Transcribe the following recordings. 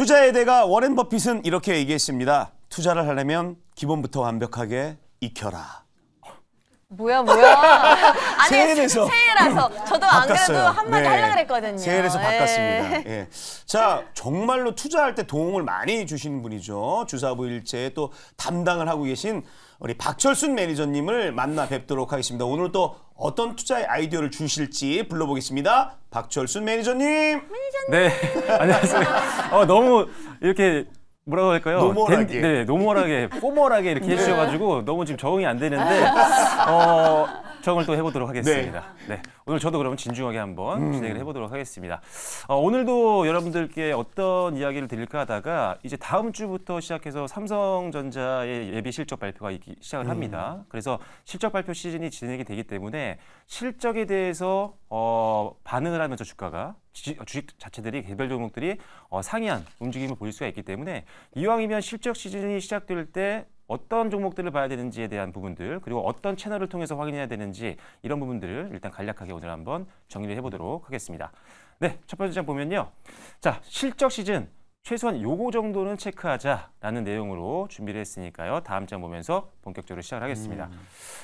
투자에 대가 워렌 버핏은 이렇게 얘기했습니다. 투자를 하려면 기본부터 완벽하게 익혀라. 뭐야 뭐야 아니 세일라서 저도 바꿨어요. 안 그래도 한마디 네. 하려고 그랬거든요 새해에서 네. 바꿨습니다 예. 자 네. 정말로 투자할 때 도움을 많이 주시는 분이죠 주사부 일체에 또 담당을 하고 계신 우리 박철순 매니저님을 만나 뵙도록 하겠습니다 오늘 또 어떤 투자의 아이디어를 주실지 불러보겠습니다 박철순 매니저님 매니저님 네 안녕하세요 어, 너무 이렇게 뭐라고 할까요? 노멀하게. 댄, 네, 노멀하게, 포멀하게 이렇게 네. 해주셔가지고 너무 지금 적응이 안 되는데 어, 청을 또 해보도록 하겠습니다. 네. 네. 오늘 저도 그러면 진중하게 한번 음. 진행을 해보도록 하겠습니다. 어, 오늘도 여러분들께 어떤 이야기를 드릴까 하다가 이제 다음 주부터 시작해서 삼성전자의 예비 실적 발표가 있기, 시작을 음. 합니다. 음. 그래서 실적 발표 시즌이 진행이 되기 때문에 실적에 대해서 어, 반응을 하면서 주가가 어, 주식 자체들이 개별 종목들이 어, 상이한 움직임을 보일 수가 있기 때문에 이왕이면 실적 시즌이 시작될 때 어떤 종목들을 봐야 되는지에 대한 부분들 그리고 어떤 채널을 통해서 확인해야 되는지 이런 부분들을 일단 간략하게 오늘 한번 정리를 해보도록 하겠습니다. 네, 첫 번째 장 보면요. 자, 실적 시즌 최소한 요거 정도는 체크하자라는 내용으로 준비를 했으니까요. 다음 장 보면서 본격적으로 시작을 하겠습니다. 음.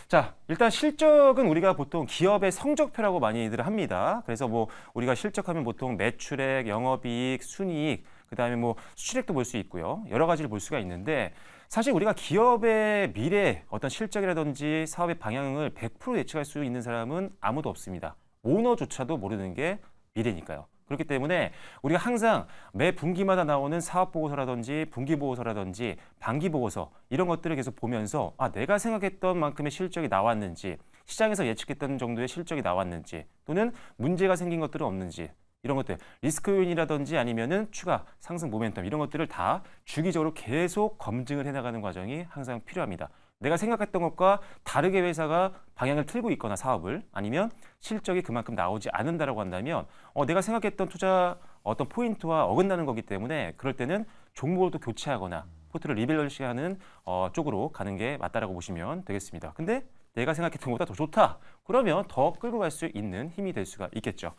자, 일단 실적은 우리가 보통 기업의 성적표라고 많이들 합니다. 그래서 뭐 우리가 실적하면 보통 매출액, 영업이익, 순이익, 그다음에 뭐 수출액도 볼 수 있고요. 여러 가지를 볼 수가 있는데 사실 우리가 기업의 미래 어떤 실적이라든지 사업의 방향을 100% 예측할 수 있는 사람은 아무도 없습니다. 오너조차도 모르는 게 미래니까요. 그렇기 때문에 우리가 항상 매 분기마다 나오는 사업 보고서라든지 분기 보고서라든지 반기 보고서 이런 것들을 계속 보면서 아 내가 생각했던 만큼의 실적이 나왔는지 시장에서 예측했던 정도의 실적이 나왔는지 또는 문제가 생긴 것들은 없는지 이런 것들 리스크 요인이라든지 아니면은 추가 상승 모멘텀 이런 것들을 다 주기적으로 계속 검증을 해나가는 과정이 항상 필요합니다. 내가 생각했던 것과 다르게 회사가 방향을 틀고 있거나 사업을 아니면 실적이 그만큼 나오지 않는다라고 한다면 어, 내가 생각했던 투자 어떤 포인트와 어긋나는 거기 때문에 그럴 때는 종목을 또 교체하거나 포트를 리밸런싱하는 어, 쪽으로 가는 게 맞다라고 보시면 되겠습니다. 근데 내가 생각했던 것보다 더 좋다. 그러면 더 끌고 갈 수 있는 힘이 될 수가 있겠죠.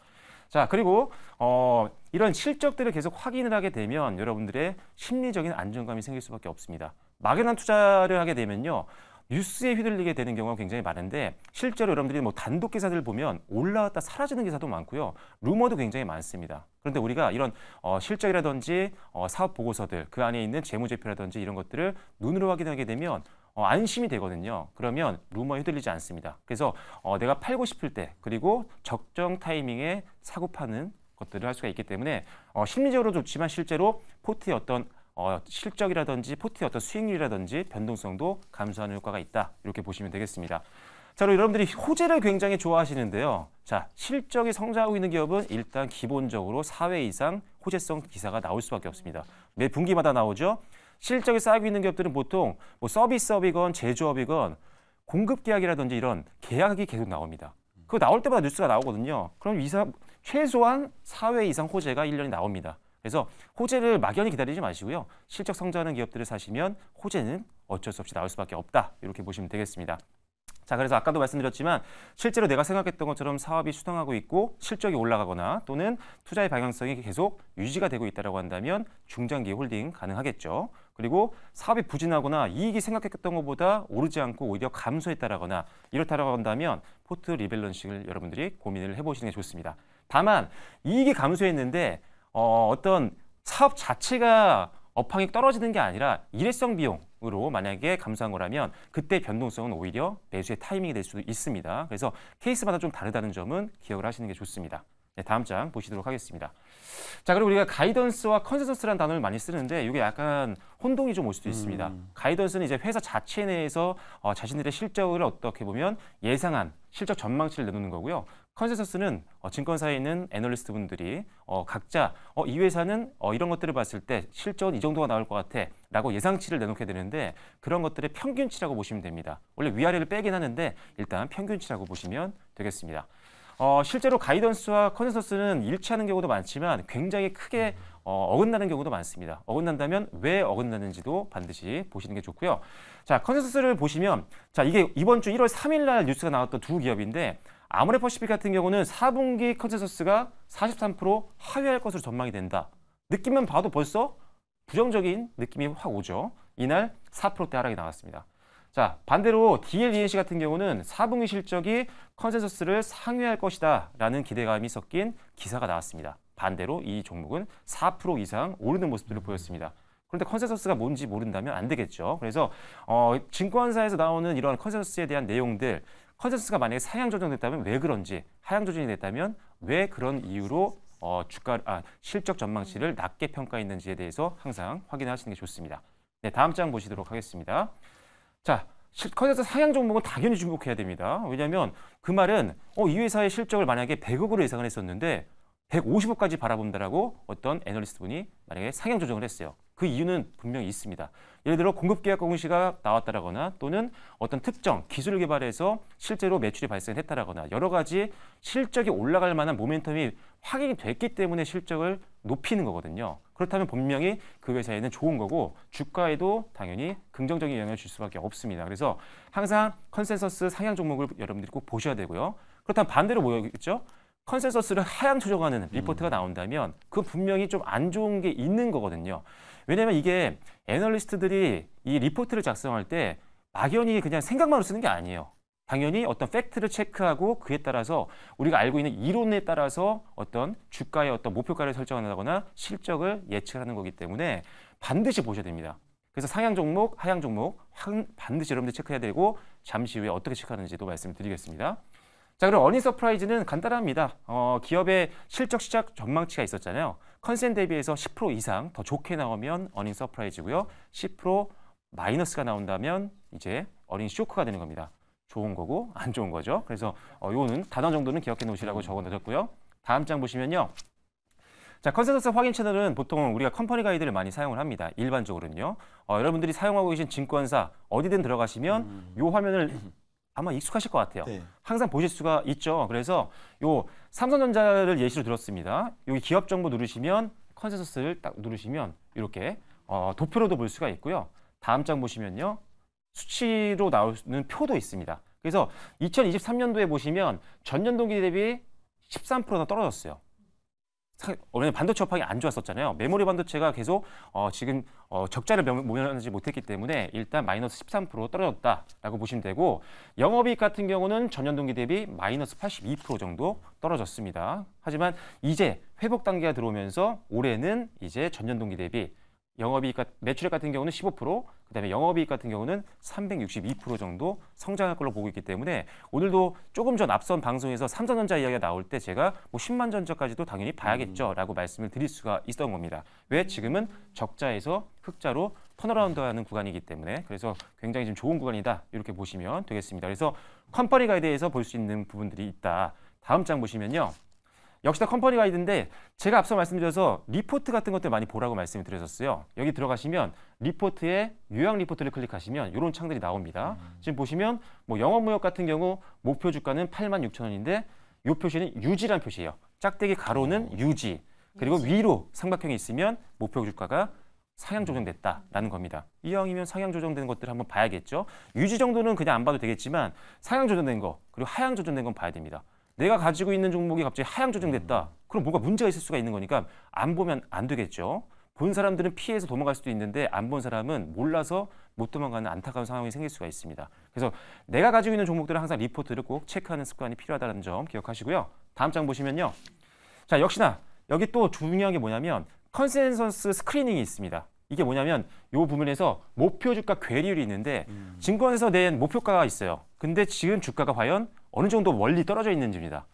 자, 그리고 어, 이런 실적들을 계속 확인을 하게 되면 여러분들의 심리적인 안정감이 생길 수밖에 없습니다. 막연한 투자를 하게 되면요. 뉴스에 휘둘리게 되는 경우가 굉장히 많은데 실제로 여러분들이 뭐 단독 기사들 보면 올라왔다 사라지는 기사도 많고요. 루머도 굉장히 많습니다. 그런데 우리가 이런 어, 실적이라든지 어, 사업 보고서들 그 안에 있는 재무제표라든지 이런 것들을 눈으로 확인하게 되면 어, 안심이 되거든요. 그러면 루머에 휘둘리지 않습니다. 그래서 어, 내가 팔고 싶을 때 그리고 적정 타이밍에 사고 파는 것들을 할 수가 있기 때문에 어, 심리적으로 좋지만 실제로 포트의 어떤 어, 실적이라든지 포트의 어떤 수익률이라든지 변동성도 감소하는 효과가 있다. 이렇게 보시면 되겠습니다. 자, 그럼 여러분들이 호재를 굉장히 좋아하시는데요. 자, 실적이 성장하고 있는 기업은 일단 기본적으로 4회 이상 호재성 기사가 나올 수밖에 없습니다. 매 분기마다 나오죠. 실적이 쌓이고 있는 기업들은 보통 뭐 서비스업이건 제조업이건 공급 계약이라든지 이런 계약이 계속 나옵니다. 그거 나올 때마다 뉴스가 나오거든요. 그럼 이사 최소한 4회 이상 호재가 1년이 나옵니다. 그래서 호재를 막연히 기다리지 마시고요. 실적 성장하는 기업들을 사시면 호재는 어쩔 수 없이 나올 수밖에 없다. 이렇게 보시면 되겠습니다. 자, 그래서 아까도 말씀드렸지만 실제로 내가 생각했던 것처럼 사업이 수당하고 있고 실적이 올라가거나 또는 투자의 방향성이 계속 유지가 되고 있다고 한다면 중장기 홀딩 가능하겠죠. 그리고 사업이 부진하거나 이익이 생각했던 것보다 오르지 않고 오히려 감소했다라거나 이렇다라고 한다면 포트 리밸런싱을 여러분들이 고민을 해보시는 게 좋습니다. 다만 이익이 감소했는데 어, 어떤 사업 자체가 업황이 떨어지는 게 아니라 일회성 비용으로 만약에 감소한 거라면 그때 변동성은 오히려 매수의 타이밍이 될 수도 있습니다. 그래서 케이스마다 좀 다르다는 점은 기억을 하시는 게 좋습니다. 네, 다음 장 보시도록 하겠습니다. 자, 그리고 우리가 가이던스와 컨센서스라는 단어를 많이 쓰는데 이게 약간 혼동이 좀 올 수도 있습니다. 음. 가이던스는 이제 회사 자체 내에서 어, 자신들의 실적을 어떻게 보면 예상한 실적 전망치를 내놓는 거고요. 컨센서스는 어, 증권사에 있는 애널리스트 분들이 어, 각자 어, 이 회사는 어, 이런 것들을 봤을 때 실적은 이 정도가 나올 것 같아 라고 예상치를 내놓게 되는데 그런 것들의 평균치라고 보시면 됩니다. 원래 위아래를 빼긴 하는데 일단 평균치라고 보시면 되겠습니다. 어, 실제로 가이던스와 컨센서스는 일치하는 경우도 많지만 굉장히 크게 어, 어긋나는 경우도 많습니다. 어긋난다면 왜 어긋나는지도 반드시 보시는 게 좋고요. 자, 컨센서스를 보시면 자, 이게 이번 주 1월 3일 날 뉴스가 나왔던 두 기업인데 아모레 퍼시픽 같은 경우는 4분기 컨센서스가 43% 하회할 것으로 전망이 된다. 느낌만 봐도 벌써 부정적인 느낌이 확 오죠. 이날 4%대 하락이 나왔습니다. 자 반대로 DLENC 같은 경우는 4분기 실적이 컨센서스를 상회할 것이다 라는 기대감이 섞인 기사가 나왔습니다. 반대로 이 종목은 4% 이상 오르는 모습들을 보였습니다. 그런데 컨센서스가 뭔지 모른다면 안 되겠죠. 그래서 어, 증권사에서 나오는 이런 컨센서스에 대한 내용들 컨센서스가 만약에 상향 조정됐다면 왜 그런지 하향 조정이 됐다면 왜 그런 이유로 어, 주가 아, 실적 전망치를 낮게 평가했는지에 대해서 항상 확인하시는 게 좋습니다. 네, 다음 장 보시도록 하겠습니다. 자, 실컷에서 상향 종목은 당연히 중복해야 됩니다. 왜냐하면 그 말은 어, 이 회사의 실적을 만약에 100억으로 예상을 했었는데 150억까지 바라본다라고 어떤 애널리스트분이 만약에 상향 조정을 했어요. 그 이유는 분명히 있습니다. 예를 들어 공급계약 공시가 나왔다라거나 또는 어떤 특정 기술을 개발해서 실제로 매출이 발생했다라거나 여러 가지 실적이 올라갈 만한 모멘텀이 확인이 됐기 때문에 실적을 높이는 거거든요. 그렇다면 분명히 그 회사에는 좋은 거고 주가에도 당연히 긍정적인 영향을 줄 수밖에 없습니다. 그래서 항상 컨센서스 상향 종목을 여러분들이 꼭 보셔야 되고요. 그렇다면 반대로 뭐였겠죠? 컨센서스를 하향 조정하는 리포트가 음. 나온다면 그 분명히 좀 안 좋은 게 있는 거거든요. 왜냐하면 이게 애널리스트들이 이 리포트를 작성할 때 막연히 그냥 생각만으로 쓰는 게 아니에요. 당연히 어떤 팩트를 체크하고 그에 따라서 우리가 알고 있는 이론에 따라서 어떤 주가의 어떤 목표가를 설정한다거나 실적을 예측하는 거기 때문에 반드시 보셔야 됩니다. 그래서 상향 종목, 하향 종목 반드시 여러분들 체크해야 되고 잠시 후에 어떻게 체크하는지도 말씀드리겠습니다. 자 그럼 어닝 서프라이즈는 간단합니다. 어, 기업의 실적 시작 전망치가 있었잖아요. 컨센 대비해서 10% 이상 더 좋게 나오면 어닝 서프라이즈고요. 10% 마이너스가 나온다면 이제 어닝 쇼크가 되는 겁니다. 좋은 거고 안 좋은 거죠. 그래서 어, 요는 단어 정도는 기억해 놓으시라고 적어 놓으셨고요. 다음 장 보시면요. 자, 컨센서스 확인 채널은 보통 우리가 컴퍼니 가이드를 많이 사용을 합니다. 일반적으로는요. 어, 여러분들이 사용하고 계신 증권사 어디든 들어가시면 음. 요 화면을 아마 익숙하실 것 같아요. 네. 항상 보실 수가 있죠. 그래서 요 삼성전자를 예시로 들었습니다. 여기 기업 정보 누르시면 컨센서스를 딱 누르시면 이렇게 어, 도표로도 볼 수가 있고요. 다음 장 보시면요. 수치로 나오는 표도 있습니다. 그래서 2023년도에 보시면 전년 동기 대비 13%나 떨어졌어요. 원래 반도체 업황이 안 좋았었잖아요. 메모리 반도체가 계속 어, 지금 어, 적자를 모면하지 못했기 때문에 일단 마이너스 13% 떨어졌다라고 보시면 되고 영업이익 같은 경우는 전년 동기 대비 마이너스 82% 정도 떨어졌습니다. 하지만 이제 회복 단계가 들어오면서 올해는 이제 전년 동기 대비 영업이익 과 매출액 같은 경우는 15%, 그다음에 영업이익 같은 경우는 362% 정도 성장할 걸로 보고 있기 때문에 오늘도 조금 전 앞선 방송에서 삼성전자 이야기가 나올 때 제가 뭐 10만 전자까지도 당연히 봐야겠죠라고 음. 말씀을 드릴 수가 있던 었 겁니다. 왜 지금은 적자에서 흑자로 턴어라운드하는 구간이기 때문에 그래서 굉장히 좀 좋은 구간이다 이렇게 보시면 되겠습니다. 그래서 컴퍼니 가이드에서 볼 수 있는 부분들이 있다. 다음 장 보시면요. 역시 다 컴퍼니 가이드인데 제가 앞서 말씀드려서 리포트 같은 것들 많이 보라고 말씀을 드렸었어요. 여기 들어가시면 리포트에 요약 리포트를 클릭하시면 이런 창들이 나옵니다. 음. 지금 보시면 뭐 영업무역 같은 경우 목표 주가는 8만 6천 원인데 이 표시는 유지란 표시예요. 짝대기 가로는 오. 어. 유지 그리고 유지. 위로 삼각형이 있으면 목표 주가가 상향 조정됐다라는 겁니다. 이왕이면 상향 조정된 것들을 한번 봐야겠죠. 유지 정도는 그냥 안 봐도 되겠지만 상향 조정된 거 그리고 하향 조정된 건 봐야 됩니다. 내가 가지고 있는 종목이 갑자기 하향 조정됐다. 음. 그럼 뭔가 문제가 있을 수가 있는 거니까 안 보면 안 되겠죠. 본 사람들은 피해서 도망갈 수도 있는데 안 본 사람은 몰라서 못 도망가는 안타까운 상황이 생길 수가 있습니다. 그래서 내가 가지고 있는 종목들은 항상 리포트를 꼭 체크하는 습관이 필요하다는 점 기억하시고요. 다음 장 보시면요. 자, 역시나 여기 또 중요한 게 뭐냐면 컨센서스 스크리닝이 있습니다. 이게 뭐냐면 이 부분에서 목표 주가 괴리율이 있는데 음. 증권에서 낸 목표가가 있어요. 근데 지금 주가가 과연 어느 정도 멀리 떨어져 있는지입니다.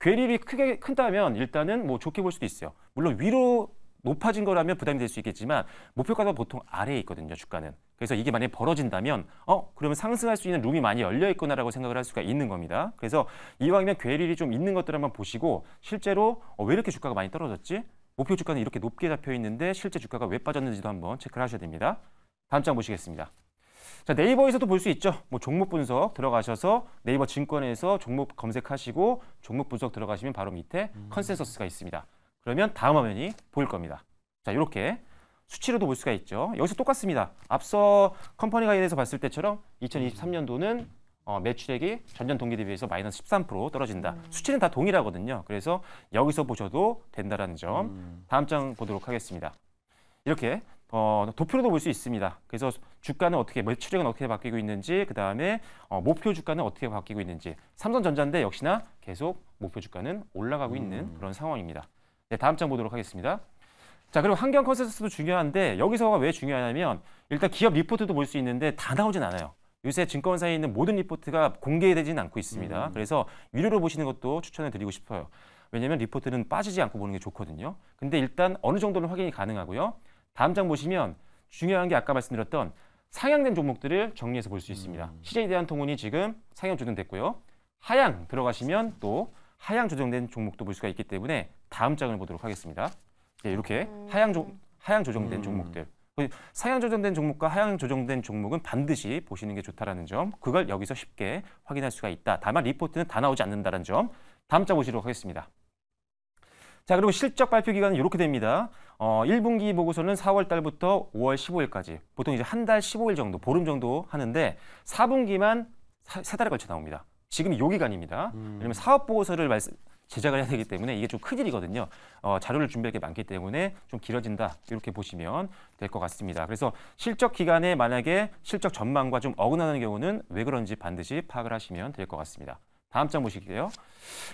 괴리비 크게 큰다면 일단은 뭐 좋게 볼 수도 있어요. 물론 위로 높아진 거라면 부담이 될 수 있겠지만 목표가가 보통 아래에 있거든요 주가는 그래서 이게 만약에 벌어진다면 어 그러면 상승할 수 있는 룸이 많이 열려 있구나라고 생각을 할 수가 있는 겁니다 그래서 이왕이면 괴리이좀 있는 것들 한번 보시고 실제로 어, 왜 이렇게 주가가 많이 떨어졌지 목표 주가는 이렇게 높게 잡혀 있는데 실제 주가가 왜 빠졌는지도 한번 체크를 하셔야 됩니다 다음 장 보시겠습니다 자, 네이버에서도 볼 수 있죠. 뭐 종목 분석 들어가셔서 네이버 증권에서 종목 검색하시고 종목 분석 들어가시면 바로 밑에 음. 컨센서스가 있습니다. 그러면 다음 화면이 보일 겁니다. 자, 이렇게 수치로도 볼 수가 있죠. 여기서 똑같습니다. 앞서 컴퍼니 가이드에서 봤을 때처럼 2023년도는 어, 매출액이 전년 동기 대비해서 마이너스 13% 떨어진다. 음. 수치는 다 동일하거든요. 그래서 여기서 보셔도 된다라는 점. 음. 다음 장 보도록 하겠습니다. 이렇게 어, 도표로도 볼 수 있습니다. 그래서 주가는 어떻게 매출액은 어떻게 바뀌고 있는지 그 다음에 어, 목표 주가는 어떻게 바뀌고 있는지 삼성전자인데 역시나 계속 목표 주가는 올라가고 있는 음. 그런 상황입니다. 네, 다음 장 보도록 하겠습니다. 자 그리고 환경 컨센서스도 중요한데 여기서가 왜 중요하냐면 일단 기업 리포트도 볼 수 있는데 다 나오진 않아요. 요새 증권사에 있는 모든 리포트가 공개되진 않고 있습니다. 음. 그래서 위로로 보시는 것도 추천을 드리고 싶어요. 왜냐하면 리포트는 빠지지 않고 보는 게 좋거든요. 근데 일단 어느 정도는 확인이 가능하고요. 다음 장 보시면 중요한 게 아까 말씀드렸던 상향된 종목들을 정리해서 볼 수 있습니다. 음. CJ 대한통운이 지금 상향 조정됐고요. 하향 들어가시면 또 하향 조정된 종목도 볼 수가 있기 때문에 다음 장을 보도록 하겠습니다. 네, 이렇게 음. 하향, 조, 하향 조정된 음. 종목들. 상향 조정된 종목과 하향 조정된 종목은 반드시 보시는 게 좋다라는 점. 그걸 여기서 쉽게 확인할 수가 있다. 다만 리포트는 다 나오지 않는다는 점. 다음 장 보시도록 하겠습니다. 자, 그리고 실적 발표 기간은 이렇게 됩니다. 어, 1분기 보고서는 4월 달부터 5월 15일까지 보통 이제 한 달 15일 정도 보름 정도 하는데 4분기만 사, 세 달에 걸쳐 나옵니다. 지금이 요 기간입니다. 음. 왜냐면 사업 보고서를 말씀, 제작을 해야 되기 때문에 이게 좀 큰일이거든요. 어, 자료를 준비할 게 많기 때문에 좀 길어진다 이렇게 보시면 될 것 같습니다. 그래서 실적 기간에 만약에 실적 전망과 좀 어긋나는 경우는 왜 그런지 반드시 파악을 하시면 될 것 같습니다. 다음 장 보실게요.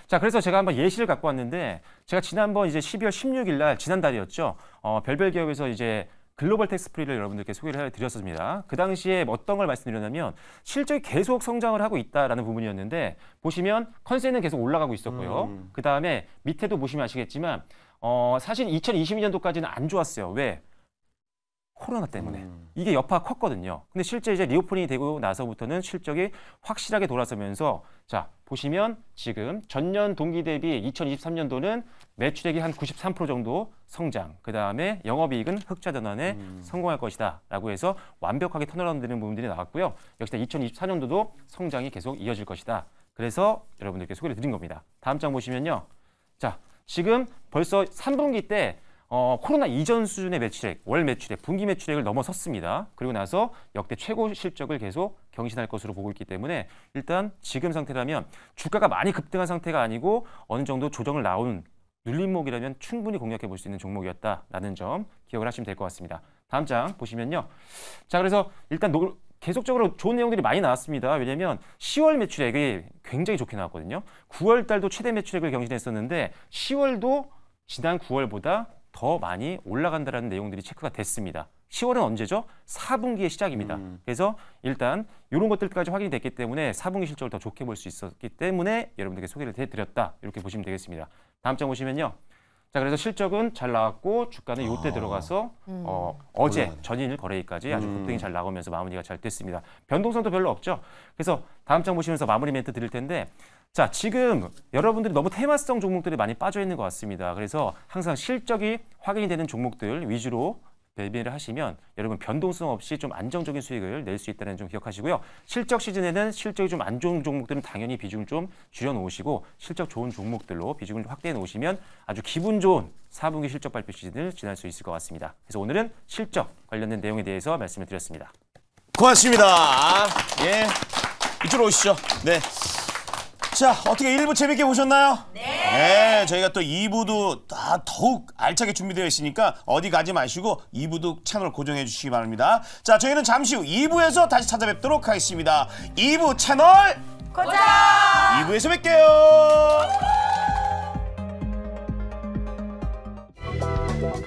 자, 그래서 제가 한번 예시를 갖고 왔는데 제가 지난번 이제 12월 16일 날 지난달이었죠. 어, 별별 기업에서 이제 글로벌 텍스 프리를 여러분들께 소개를 해드렸습니다그 당시에 어떤 걸 말씀드렸냐면 실적이 계속 성장을 하고 있다라는 부분이었는데 보시면 컨셉은 계속 올라가고 있었고요. 음. 그 다음에 밑에도 보시면 아시겠지만 어, 사실 2022년도까지는 안 좋았어요. 왜? 코로나 때문에 음. 이게 여파가 컸거든요. 근데 실제 이제 리오프닝이 되고 나서부터는 실적이 확실하게 돌아서면서 자 보시면 지금 전년 동기 대비 2023년도는 매출액이 한 93% 정도 성장, 그 다음에 영업이익은 흑자 전환에 음. 성공할 것이다라고 해서 완벽하게 터널라운드되는 부분들이 나왔고요. 역시 2024년도도 성장이 계속 이어질 것이다. 그래서 여러분들께 소개를 드린 겁니다. 다음 장 보시면요. 자 지금 벌써 3분기 때 어, 코로나 이전 수준의 매출액, 월 매출액, 분기 매출액을 넘어섰습니다. 그리고 나서 역대 최고 실적을 계속 경신할 것으로 보고 있기 때문에 일단 지금 상태라면 주가가 많이 급등한 상태가 아니고 어느 정도 조정을 나온 눌림목이라면 충분히 공략해 볼 수 있는 종목이었다라는 점 기억을 하시면 될 것 같습니다. 다음 장 보시면요. 자, 그래서 일단 노, 계속적으로 좋은 내용들이 많이 나왔습니다. 왜냐하면 10월 매출액이 굉장히 좋게 나왔거든요. 9월 달도 최대 매출액을 경신했었는데 10월도 지난 9월보다 더 많이 올라간다는 내용들이 체크가 됐습니다. 10월은 언제죠? 4분기의 시작입니다. 음. 그래서 일단 이런 것들까지 확인이 됐기 때문에 4분기 실적을 더 좋게 볼 수 있었기 때문에 여러분들께 소개를 해드렸다. 이렇게 보시면 되겠습니다. 다음 장 보시면요. 자 그래서 실적은 잘 나왔고 주가는 아. 요때 들어가서 음. 어, 어제 올라가 음. 전일 거래일까지 아주 음. 급등이 잘 나오면서 마무리가 잘 됐습니다. 변동성도 별로 없죠. 그래서 다음 장 보시면서 마무리 멘트 드릴 텐데 자 지금 여러분들이 너무 테마성 종목들이 많이 빠져 있는 것 같습니다. 그래서 항상 실적이 확인이 되는 종목들 위주로 대비를 하시면 여러분 변동성 없이 좀 안정적인 수익을 낼 수 있다는 점 기억하시고요. 실적 시즌에는 실적이 좀 안 좋은 종목들은 당연히 비중을 좀 줄여놓으시고 실적 좋은 종목들로 비중을 확대해 놓으시면 아주 기분 좋은 4분기 실적 발표 시즌을 지날 수 있을 것 같습니다. 그래서 오늘은 실적 관련된 내용에 대해서 말씀을 드렸습니다. 고맙습니다. 아, 예. 이쪽으로 오시죠. 네. 자, 어떻게 1부 재밌게 보셨나요? 네. 네 저희가 또 2부도 다 더욱 알차게 준비되어 있으니까 어디 가지 마시고 2부도 채널 고정해 주시기 바랍니다. 자, 저희는 잠시 후 2부에서 다시 찾아뵙도록 하겠습니다. 2부 채널 고정! 2부에서 뵐게요.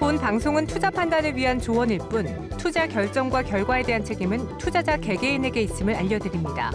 본 방송은 투자 판단을 위한 조언일 뿐 투자 결정과 결과에 대한 책임은 투자자 개개인에게 있음을 알려드립니다.